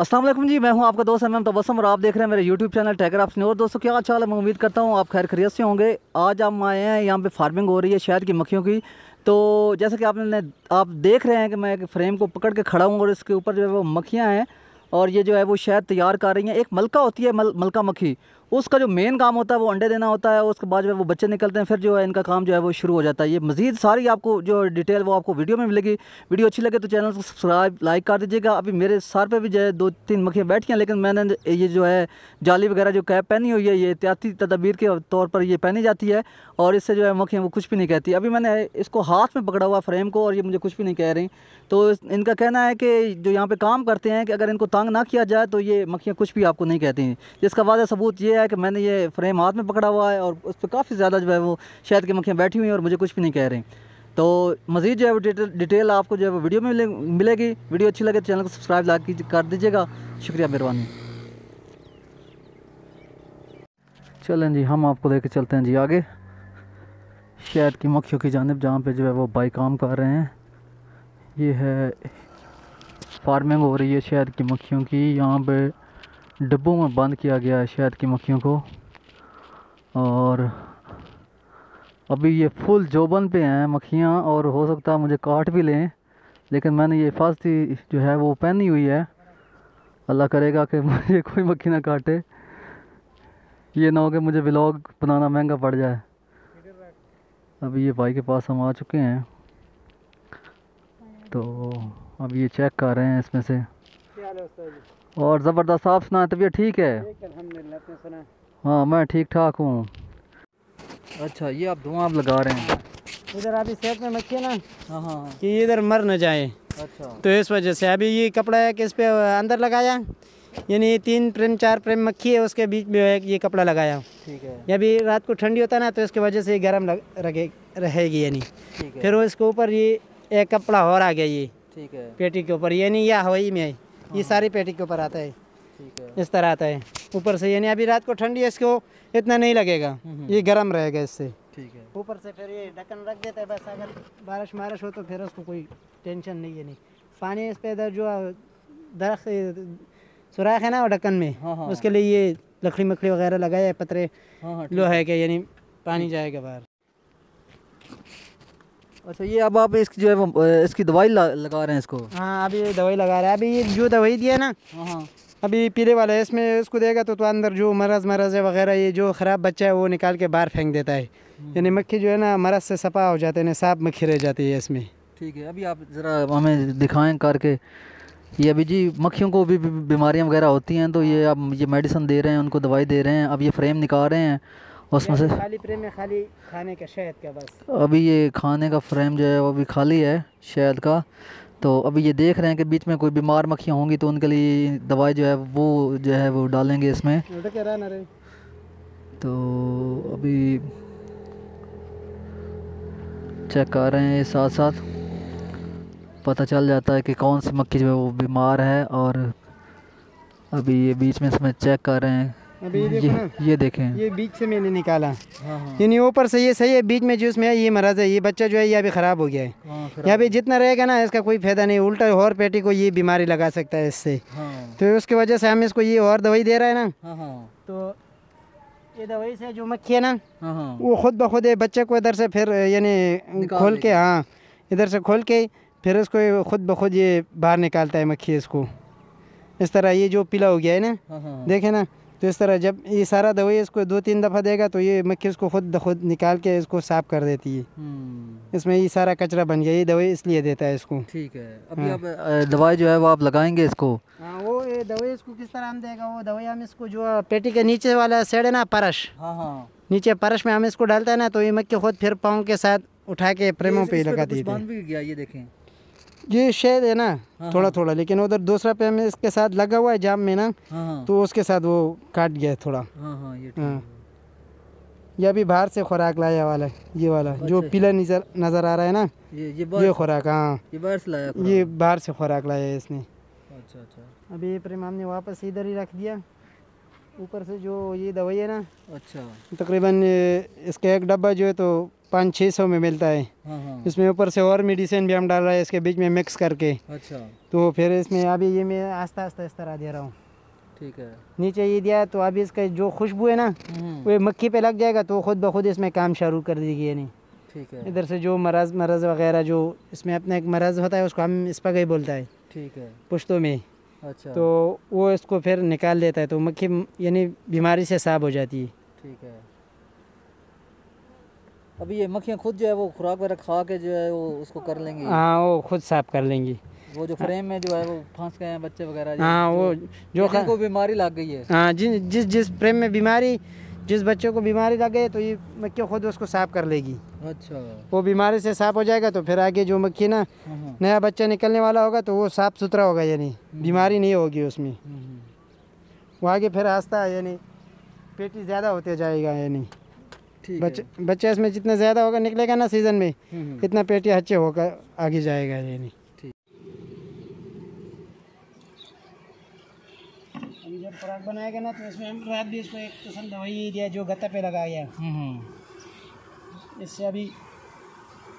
असलम जी मैं हूं आपका दोस्त एम एम तबसम और आप देख रहे हैं मेरे यूट्यूब चैनल टैगर आपने और दोस्तों क्या अच्छा हाल है मैं उम्मीद करता हूं आप खैर खरीत से होंगे आज हम आए हैं यहाँ पे फार्मिंग हो रही है शहद की मक्खियों की तो जैसा कि आपने आप देख रहे हैं कि मैं एक फ्रेम को पकड़ के खड़ा हूँ और इसके ऊपर जो है वो मक्खियाँ हैं और ये जो है वो शहद तैयार कर रही हैं एक मलका होती है मल, मलका मक्खी उसका जो मेन काम होता है वो अंडे देना होता है उसके बाद जो है वो बच्चे निकलते हैं फिर जो है इनका काम जो है वो शुरू हो जाता है ये मजीद सारी आपको जो डिटेल वो आपको वीडियो में मिलेगी वीडियो अच्छी लगे तो चैनल को सब्सक्राइब लाइक कर दीजिएगा अभी मेरे सर पे भी जो है दो तीन मक्खियाँ बैठी हैं लेकिन मैंने ये जो है जाली वगैरह जो कैप पहनी हुई है ये एहतियाती तदाबीर के तौर पर ये पहनी जाती है और इससे जो है मक्खियाँ वो कुछ भी नहीं कहती अभी मैंने इसको हाथ में पकड़ा हुआ फ्रेम को और ये मुझे कुछ भी नहीं कह रही तो इनका कहना है कि जो यहाँ पर काम करते हैं कि अगर इनको तंग ना किया जाए तो ये मक्खियाँ कुछ भी आपको नहीं कहती हैं जिसका वादा सबूत ये गया है कि मैंने ये फ्रेम हाथ में पकड़ा हुआ है और उस पर काफ़ी ज़्यादा जो है वो शायद की मक्खियाँ बैठी हुई हैं और मुझे कुछ भी नहीं कह रही तो मज़ीद जो है वो डिटेल डिटेल आपको जो है वो वीडियो में मिले, मिलेगी वीडियो अच्छी लगे तो चैनल को सब्सक्राइब ला कर दीजिएगा शुक्रिया मेहरबानी चलें जी हम आपको लेके चलते हैं जी आगे शहर की मक्खियों की जानब जहाँ पे जो है वो बाई काम कर रहे हैं ये है फार्मिंग हो रही है शहर की मक्खियों की यहाँ पे डब्बों में बंद किया गया है शहद की मक्खियों को और अभी ये फुल जोबन पे हैं मक्खियाँ और हो सकता है मुझे काट भी लें लेकिन मैंने ये हिफाजती जो है वो पहनी हुई है अल्लाह करेगा कि मुझे कोई मक्खी ना काटे ये ना हो कि मुझे ब्लॉग बनाना महंगा पड़ जाए अभी ये भाई के पास हम आ चुके हैं तो अब ये चेक कर रहे हैं इसमें से और ज़बरदस्त आप सुना तबीयत ठीक है हाँ मैं ठीक ठाक हूँ अच्छा ये आप धुआं लगा रहे हैं इधर अभी सेहत में रखिए ना हाँ हाँ कि इधर मर न जाए अच्छा तो इस वजह से अभी ये कपड़ा है कि इस पर अंदर लगाया यानी तीन प्रेम चार प्रेम मक्खी है उसके बीच में ये कपड़ा लगाया ठीक है अभी रात को ठंडी होता है ना तो इसकी वजह से ये गर्म रखे रहेगी यानी फिर उसके ऊपर ये एक कपड़ा और आ गया ये ठीक है पेटी के ऊपर यानी यह हवाई में आई ये हाँ। सारी पेटी के ऊपर आता है इस तरह आता है ऊपर से यानी अभी रात को ठंडी है इसको इतना नहीं लगेगा हम्म, हम्म। ये गर्म रहेगा इससे ठीक है ऊपर से फिर ये ढक्कन रख देते हैं बस अगर बारिश मारिश हो तो फिर उसको कोई टेंशन नहीं है नहीं पानी इस पे जो दरख्त सुराख है ना वो ढक्कन में हाँ हाँ। उसके लिए ये लकड़ी मकड़ी वगैरह लगाया पतरे हाँ हाँ, लोहे के यानी पानी जाएगा बाहर अच्छा ये अब आप इसकी जो है इसकी दवाई लगा रहे हैं इसको हाँ अभी ये दवाई लगा रहे हैं अभी ये जो दवाई दिया है ना हाँ, हाँ अभी पीले वाला है इसमें इसको देगा तो तो अंदर जो मरज मरज है वगैरह ये जो ख़राब बच्चा है वो निकाल के बाहर फेंक देता है हम्म। यानी मक्खी जो है ना मरज से सफा हो जाते हैं साफ मक्खी रह जाती है इसमें ठीक है अभी आप ज़रा हमें दिखाएँ करके ये अभी जी मक्खियों को भी बीमारियां वगैरह होती हैं तो ये आप ये मेडिसिन दे रहे हैं उनको दवाई दे रहे हैं अब ये फ्रेम निकाल रहे हैं उसमें से खाली फ्रेम में खाली खाने का शहद का बस अभी ये खाने का फ्रेम जो है वो अभी खाली है शहद का तो अभी ये देख रहे हैं कि बीच में कोई बीमार मक्खियाँ होंगी तो उनके लिए दवाई जो है वो जो है वो डालेंगे इसमें तो अभी चेक कर रहे हैं साथ साथ पता चल जाता है कि कौन सी मक्खी जो है वो बीमार है और अभी ये बीच में इसमें चेक कर रहे हैं अभी ये ये देखें ये बीच से मैंने निकाला हाँ, हाँ। यानी ऊपर से ये सही है बीच में जूस में ये मराज है ये बच्चा जो है ये अभी ख़राब हो गया है हाँ, यहाँ पे जितना रहेगा ना इसका कोई फ़ायदा नहीं उल्टा और पेटी को ये बीमारी लगा सकता है इससे तो उसकी वजह से हम इसको ये और दवाई दे रहे हैं ना तो ये दवाई से जो मक्खी है ना वो खुद ब खुद बच्चे को इधर से फिर यानी खोल के हाँ इधर से खोल के फिर उसको खुद ब खुद ये बाहर निकालता है मक्खी इसको इस तरह ये जो पीला हो गया है ना देखे ना तो इस तरह जब ये सारा दवाई इसको दो तीन दफ़ा देगा तो ये मक्खी उसको खुद खुद निकाल के इसको साफ कर देती है हम्म। इसमें ये सारा कचरा बन गया ये दवाई इसलिए देता है इसको ठीक है अभी हाँ। आप दवाई जो है वो आप लगाएंगे इसको हाँ वो ये दवाई इसको किस तरह हम देगा वो दवाई हम इसको जो पेटी के नीचे वाला सेड़ है ना परश हाँ हाँ नीचे परश में हम इसको डालता है ना तो ये मक्खी खुद फिर पाँव के साथ उठा के प्रेमों पे तो लगाती है ये देखें ये शेड है ना हाँ, थोड़ा हाँ। थोड़ा लेकिन उधर दूसरा पे में इसके साथ लगा हुआ है जाम में ना हाँ, तो उसके साथ वो काट गया है थोड़ा ये हाँ। अभी बाहर से खुराक लाया वाला ये वाला जो अच्छा, पीला अच्छा। नजर नजर आ रहा है ना ये ये, खुराक हाँ ये बाहर से खुराक लाया है इसने अच्छा अच्छा अभी प्रेमाम ने वापस इधर ही रख दिया ऊपर से जो ये दवाई है ना अच्छा तकरीबन इसका एक डब्बा जो है तो पाँच छः सौ में मिलता है हाँ इसमें हाँ। ऊपर से और मेडिसिन भी हम डाल रहे हैं इसके बीच में मिक्स करके अच्छा तो फिर इसमें अभी ये मैं आस्ता आस्ता इस तरह दे रहा हूँ ठीक है नीचे ये दिया तो अभी इसका जो खुशबू है ना हम्म। वो मक्खी पे लग जाएगा तो खुद ब खुद इसमें काम शुरू कर दीजिए नहीं ठीक है इधर से जो मरज मरज वगैरह जो इसमें अपना एक मरज होता है उसको हम इस ही बोलता है ठीक है पुश्तों में अच्छा तो वो इसको फिर निकाल देता है तो मक्खी यानी बीमारी से साफ हो जाती है ठीक है अभी ये मक्खियाँ खुद जो है वो खुराक वगैरह खा के जो है वो उसको कर लेंगी हाँ वो खुद साफ कर लेंगी वो जो फ्रेम में जो है वो फंस गए हैं बच्चे वगैरह हाँ वो जो को बीमारी लग गई है हाँ जिन जिस जिस फ्रेम में बीमारी जिस बच्चों को बीमारी लग गई तो ये मक्खी खुद उसको साफ कर लेगी अच्छा वो बीमारी से साफ हो जाएगा तो फिर आगे जो मक्खी ना हाँ, हाँ। नया बच्चा निकलने वाला होगा तो वो साफ सुथरा होगा यानी हम्म। बीमारी नहीं होगी उसमें हम्म, हम्म। वो आगे फिर आस्ता यानी पेटी ज़्यादा होते जाएगा यानी बच्चे बच्चे इसमें जितने ज़्यादा होगा निकलेगा ना सीज़न में हम्म, हम्म। इतना पेटिया अच्छे होकर आगे जाएगा ये नहीं जब खुराक बनाएगा ना तो इसमें हम रात भी इसको एक किस्म तो दवाई दिया जो गत्ता पे लगा गया हम्म, इससे अभी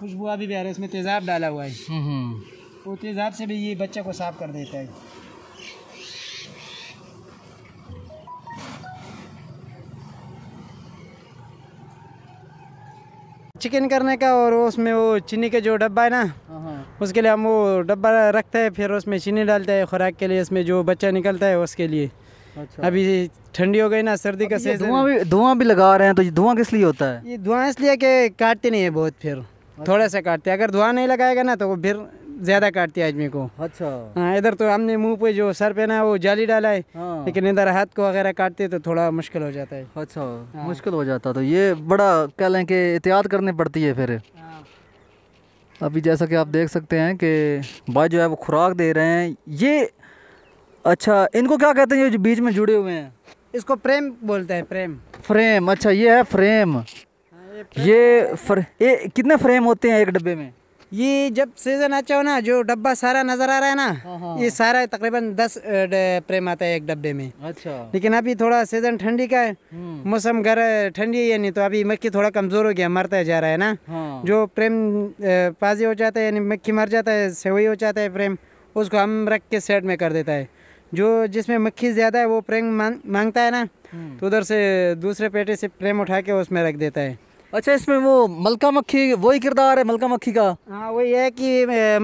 खुशबू अभी भी आ रहा है इसमें तेज़ाब डाला हुआ है वो तेज़ाब से भी ये बच्चा को साफ कर देता है चिकन करने का और उसमें वो चीनी के जो डब्बा है ना हाँ, हाँ। उसके लिए हम वो डब्बा रखते हैं फिर उसमें चीनी डालते हैं खुराक के लिए उसमें जो बच्चा निकलता है उसके लिए अच्छा। अभी ठंडी हो गई ना सर्दी का सीजन धुआं भी धुआं भी लगा रहे हैं तो धुआं किस लिए होता है ये धुआं इसलिए कि काटते नहीं है बहुत फिर अच्छा। थोड़ा सा काटते अगर धुआं नहीं लगाएगा ना तो वो फिर ज्यादा काटती है आदमी को अच्छा हाँ इधर तो हमने मुंह पे जो सर पे ना वो जाली डाला है हाँ। लेकिन इधर हाथ को वगैरह काटते तो थोड़ा मुश्किल हो जाता है अच्छा हाँ। मुश्किल हो जाता तो ये बड़ा कह लें कि एहतियात करनी पड़ती है फिर हाँ। अभी जैसा कि आप देख सकते हैं कि भाई जो है वो खुराक दे रहे हैं ये अच्छा इनको क्या कहते हैं ये जो बीच में जुड़े हुए हैं इसको प्रेम बोलते हैं प्रेम फ्रेम अच्छा ये है फ्रेम हाँ, ये, फ्रे ये कितने फ्रेम होते हैं एक डब्बे में ये जब सीजन अच्छा हो ना जो डब्बा सारा नजर आ रहा है ना हाँ, हाँ। ये सारा तकरीबन दस प्रेम आता है एक डब्बे में अच्छा लेकिन अभी थोड़ा सीजन ठंडी का है हम्म। मौसम गर ठंडी है नहीं तो अभी मक्खी थोड़ा कमजोर हो गया मरता जा रहा है ना हाँ। जो प्रेम पाजी हो जाता है मक्खी मर जाता है सेवई हो जाता है प्रेम उसको हम रख के सेट में कर देता है जो जिसमें मक्खी ज़्यादा है वो प्रेम मांगता है ना हम्म। तो उधर से दूसरे पेटे से प्रेम उठा के उसमें रख देता है अच्छा इसमें वो मलका मक्खी वही किरदार है मलका मक्खी का हाँ वही है कि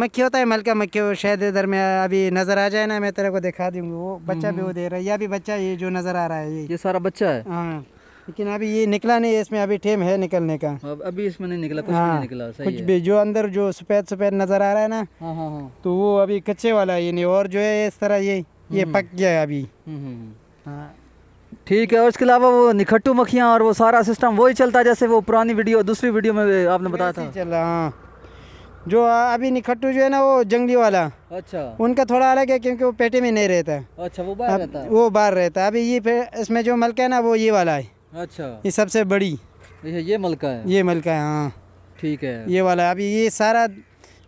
मक्खी होता है मलका मक्खी वो शायद इधर में अभी नज़र आ जाए ना मैं तेरे को दिखा दूंगी वो बच्चा भी वो हम्म। दे रहा है या भी बच्चा ये जो नज़र आ रहा है ये ये सारा बच्चा है हाँ लेकिन अभी ये निकला नहीं है इसमें अभी टेम है निकलने का अब अभी इसमें नहीं निकला कुछ हाँ, नहीं निकला सही कुछ भी जो अंदर जो सफ़ेद सफ़ेद नज़र आ रहा है ना हाँ, हाँ, हाँ। तो वो अभी कच्चे वाला ये नहीं और जो है इस तरह ये ये हम्म। पक गया है अभी हम्म, हाँ ठीक है और इसके अलावा वो निखट्टू मक्खियाँ और वो सारा सिस्टम वही चलता है जैसे वो पुरानी वीडियो दूसरी वीडियो में आपने बताया था चला हाँ जो अभी निखट्टू जो है ना वो जंगली वाला अच्छा उनका थोड़ा अलग है क्योंकि वो पेटे में नहीं रहता अच्छा वो बाहर रहता है वो बाहर रहता है अभी ये इसमें जो मलका है ना वो ये वाला है अच्छा ये सबसे बड़ी अच्छा, ये मलका है ये मलका है हाँ ठीक है ये वाला अभी ये सारा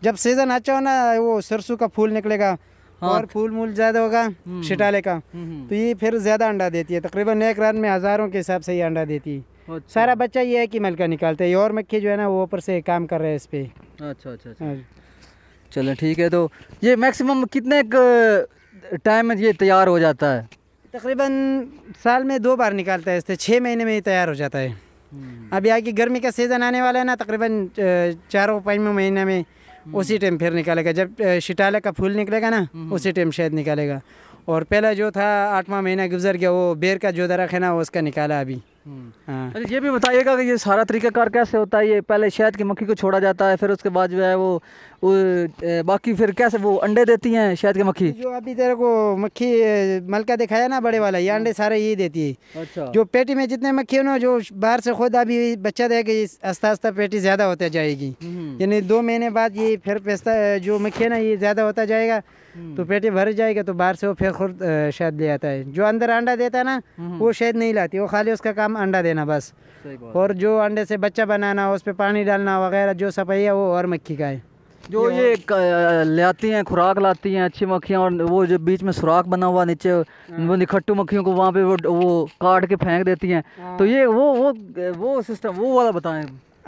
जब सीज़न अच्छा हो ना वो सरसों का फूल निकलेगा हाँ। और फूल मूल ज्यादा होगा शिटाले हम्म। का हम्म, हम्म। तो ये फिर ज्यादा अंडा देती है तकरीबन एक रात में हजारों के हिसाब से ये अंडा देती है अच्छा। सारा बच्चा ये है कि मलका निकालते है और मक्खी जो है ना वो ऊपर से काम कर रहे हैं इस पे अच्छा अच्छा, अच्छा। हाँ। चलो ठीक है तो ये मैक्सिमम कितने टाइम में ये तैयार हो जाता है तकरीबन साल में दो बार निकालता है इससे छः महीने में ही तैयार हो जाता है अभी आगे गर्मी का सीज़न आने वाला है ना तकरीबन चारों पाँचवें महीने में हम्म। उसी टाइम फिर निकालेगा जब शिटाले का फूल निकलेगा ना हम्म। उसी टाइम शायद निकालेगा और पहला जो था आठवा महीना गुजर गया वो बेर का जो दरख है ना उसका निकाला अभी हम्म। हाँ अरे ये भी बताइएगा कि ये सारा कार कैसे होता है ये पहले शहद की मक्खी को छोड़ा जाता है फिर उसके बाद जो है वो वो बाकी फिर कैसे वो अंडे देती हैं शायद के मक्खी जो अभी तेरे को मक्खी मलका दिखाया ना बड़े वाला ये अंडे सारे यही देती है अच्छा जो पेटी में जितने मक्खी ना जो बाहर से खुद अभी बच्चा देगा आस्ता आस्ता पेटी ज़्यादा होता जाएगी हम्म। यानी दो महीने बाद ये फिर पेस्ता जो मक्खी है ना ये ज़्यादा होता जाएगा हम्म। तो पेटी भर जाएगा तो बाहर से वो फिर खुद शायद ले आता है जो अंदर अंडा देता है ना हम्म। वो शायद नहीं लाती वो खाली उसका काम अंडा देना बस और जो अंडे से बच्चा बनाना उस पर पानी डालना वगैरह जो सफाई है वो और मक्खी का है जो ये लाती हैं खुराक लाती हैं अच्छी मक्खियाँ और वो जो बीच में सुराख बना हुआ नीचे हाँ। वो निखट्टू मक्खियों को वहाँ पे वो वो काट के फेंक देती हैं हाँ। तो ये वो वो वो सिस्टम वो वाला बताएं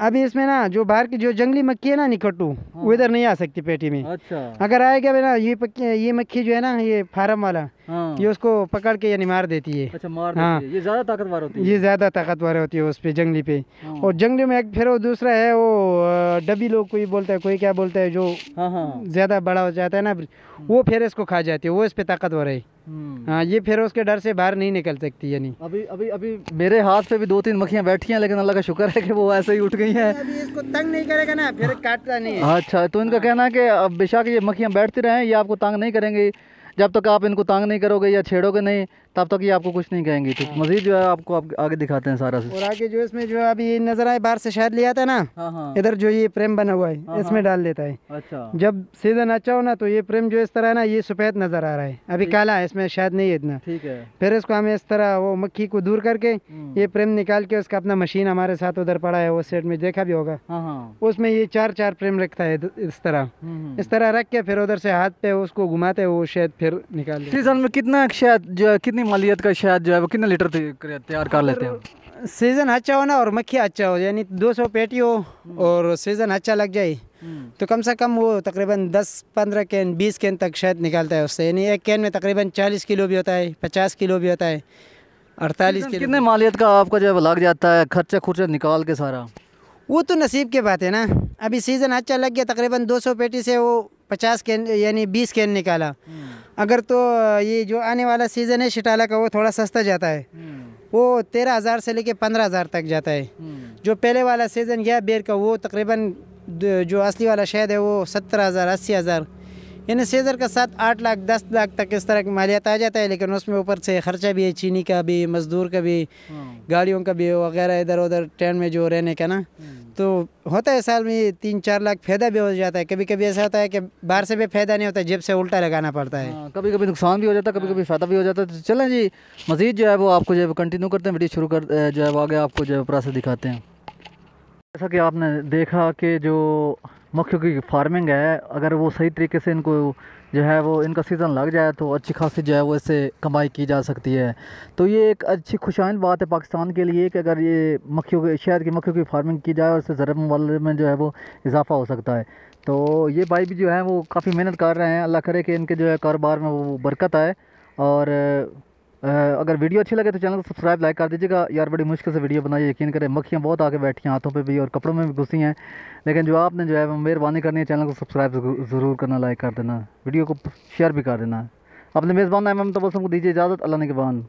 अभी इसमें ना जो बाहर की जो जंगली मक्खी है ना निखट्टू हाँ। वो इधर नहीं आ सकती पेटी में अच्छा अगर आएगा ना ये ये मक्खी जो है ना ये फार्म वाला ये हाँ। उसको पकड़ के यानी मार देती है अच्छा मार हाँ ये ज़्यादा ताकतवर होती है ये ज़्यादा ताकतवर होती है उस पर जंगली पे हाँ। और जंगली में एक फिर वो दूसरा है वो डबी लोग कोई बोलता है कोई क्या बोलता है जो हाँ, हाँ ज़्यादा बड़ा हो जाता है ना वो फिर इसको खा जाती है वो इस पे ताकतवर है हम्म। हाँ ये फिर उसके डर से बाहर नहीं निकल सकती यानी अभी अभी अभी मेरे हाथ पे भी दो तीन मक्खियाँ बैठी हैं लेकिन अल्लाह का शुक्र है कि वो ऐसे ही उठ गई हैं अभी इसको तंग नहीं करेगा ना फिर काटता नहीं है अच्छा तो इनका हाँ। कहना है कि अब बेशक ये मक्खियाँ बैठती रहें ये आपको तंग नहीं करेंगी जब तक आप इनको तंग नहीं करोगे या छेड़ोगे नहीं तब तक ये आपको कुछ नहीं कहेंगे ठीक हाँ। मजीद जो है आपको आप आगे दिखाते हैं सारा और आगे जो इसमें जो अभी नजर आए बाहर से शायद लिया था ना हाँ।, हाँ। इधर जो ये प्रेम बना हुआ है हाँ, इसमें डाल देता है अच्छा जब सीजन अच्छा हो ना तो ये प्रेम जो इस तरह है ना ये सफेद नजर आ रहा है अभी काला है इसमें शायद नहीं है इतना ठीक है फिर इसको हमें इस तरह वो मक्खी को दूर करके हम्म। ये प्रेम निकाल के उसका अपना मशीन हमारे साथ उधर पड़ा है वो सेट में देखा भी होगा उसमें ये चार चार प्रेम रखता है इस तरह हम्म, हम्म। इस तरह रख के फिर उधर से हाथ पे उसको घुमाते वो शायद फिर फिर निकाल सीजन में कितना शायद जो है कितनी मालियत का शायद जो है वो कितने लीटर तैयार कर लेते हैं सीज़न अच्छा हो ना और मक्खिया अच्छा हो यानी दो सौ पेटी हो हम्म। और सीज़न अच्छा लग जाए हम्म। तो कम से कम वो तकरीबन 10-15 कैन 20 कैन तक शायद निकालता है उससे यानी एक कैन में तकरीबन 40 किलो भी होता है 50 किलो भी होता है अड़तालीस किलो कितने मालियत का आपका जो है लग जाता है खर्चा खुर्चा निकाल के सारा वो तो नसीब की बात है ना अभी सीज़न अच्छा लग गया तकरीबन 200 पेटी से वो पचास कैन यानी बीस कैन निकाला अगर तो ये जो आने वाला सीज़न है शिटाला का वो थोड़ा सस्ता जाता है हम्म। वो तेरह हज़ार से लेके पंद्रह हज़ार तक जाता है हम्म। जो पहले वाला सीज़न गया बेर का वो तकरीबन जो असली वाला शायद है वो सत्तर हज़ार अस्सी हज़ार यानी सीज़र का साथ आठ लाख दस लाख तक इस तरह की मालियात आ जाता है लेकिन उसमें ऊपर से ख़र्चा भी है चीनी का भी मज़दूर का भी हाँ। गाड़ियों का भी वगैरह इधर उधर ट्रेन में जो रहने का ना हम्म। तो होता है साल में तीन चार लाख फायदा भी हो जाता है कभी कभी ऐसा होता है कि बाहर से भी फायदा नहीं होता जेब से उल्टा लगाना पड़ता है हाँ, कभी कभी नुकसान भी हो जाता है कभी कभी हाँ। फ़ायदा भी हो जाता है तो चलें जी मज़ीद जो है वो आपको जो है कंटिन्यू करते हैं वीडियो शुरू कर जो है वो आगे आपको जो है प्रोसेस दिखाते हैं जैसा कि आपने देखा कि जो मुख्य की फार्मिंग है अगर वो सही तरीके से इनको जो है वो इनका सीज़न लग जाए तो अच्छी खासी जो है वो इससे कमाई की जा सकती है तो ये एक अच्छी खुशाइन बात है पाकिस्तान के लिए कि अगर ये मक्खियों के शहद की मक्खियों की फार्मिंग की जाए और इससे ज़रब माल में जो है वो इजाफा हो सकता है तो ये भाई भी जो है वो काफ़ी मेहनत कर रहे हैं अल्लाह करे कि इनके जो है कारोबार में वो बरकत आए और अगर वीडियो अच्छी लगे तो चैनल को सब्सक्राइब लाइक कर दीजिएगा यार बड़ी मुश्किल से वीडियो बनाइए यकीन करें मक्खियाँ बहुत आके बैठी हैं हाथों पे भी और कपड़ों में भी घुसी हैं लेकिन जो आपने जो है मेहरबानी करनी है चैनल को सब्सक्राइब ज़रूर करना लाइक कर देना वीडियो को शेयर भी कर देना अपने मेज़बान एम एम तबसम को दीजिए इजाज़त अल्लाह ने के बान